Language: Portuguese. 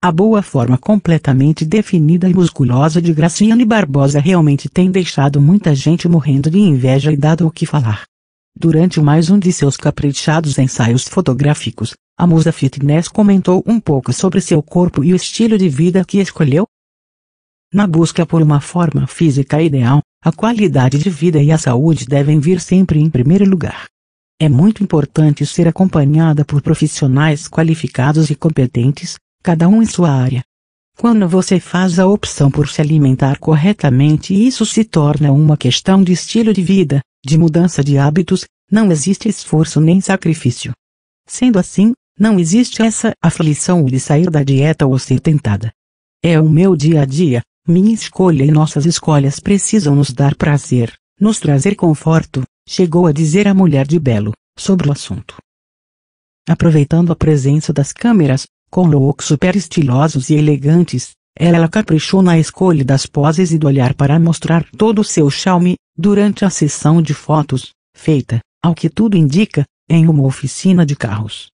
A boa forma completamente definida e musculosa de Graciane Barbosa realmente tem deixado muita gente morrendo de inveja e dado o que falar. Durante mais um de seus caprichados ensaios fotográficos, a musa fitness comentou um pouco sobre seu corpo e o estilo de vida que escolheu. Na busca por uma forma física ideal, a qualidade de vida e a saúde devem vir sempre em primeiro lugar. É muito importante ser acompanhada por profissionais qualificados e competentes, cada um em sua área. Quando você faz a opção por se alimentar corretamente, isso se torna uma questão de estilo de vida, de mudança de hábitos, não existe esforço nem sacrifício. Sendo assim, não existe essa aflição de sair da dieta ou ser tentada. É o meu dia a dia, minha escolha e nossas escolhas precisam nos dar prazer, nos trazer conforto, chegou a dizer a mulher de Belo, sobre o assunto. Aproveitando a presença das câmeras, com looks super estilosos e elegantes, ela caprichou na escolha das poses e do olhar para mostrar todo o seu charme, durante a sessão de fotos, feita, ao que tudo indica, em uma oficina de carros.